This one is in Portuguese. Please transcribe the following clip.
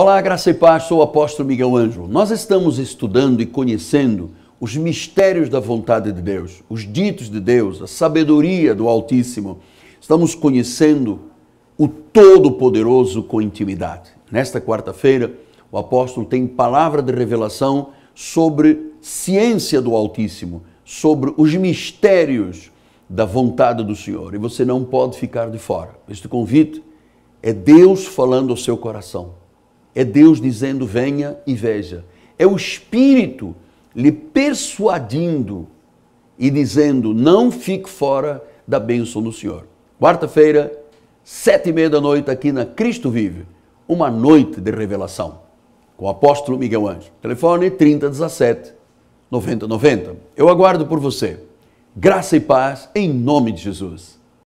Olá, graça e paz, sou o apóstolo Miguel Ângelo. Nós estamos estudando e conhecendo os mistérios da vontade de Deus, os ditos de Deus, a sabedoria do Altíssimo. Estamos conhecendo o Todo-Poderoso com intimidade. Nesta quarta-feira, o apóstolo tem palavra de revelação sobre ciência do Altíssimo, sobre os mistérios da vontade do Senhor. E você não pode ficar de fora. Este convite é Deus falando ao seu coração é Deus dizendo: venha e veja. É o Espírito lhe persuadindo e dizendo: não fique fora da bênção do Senhor. Quarta-feira, sete e meia da noite, aqui na Cristo Vive, uma noite de revelação, com o apóstolo Miguel Anjo. Telefone 3017 9090. Eu aguardo por você. Graça e paz em nome de Jesus.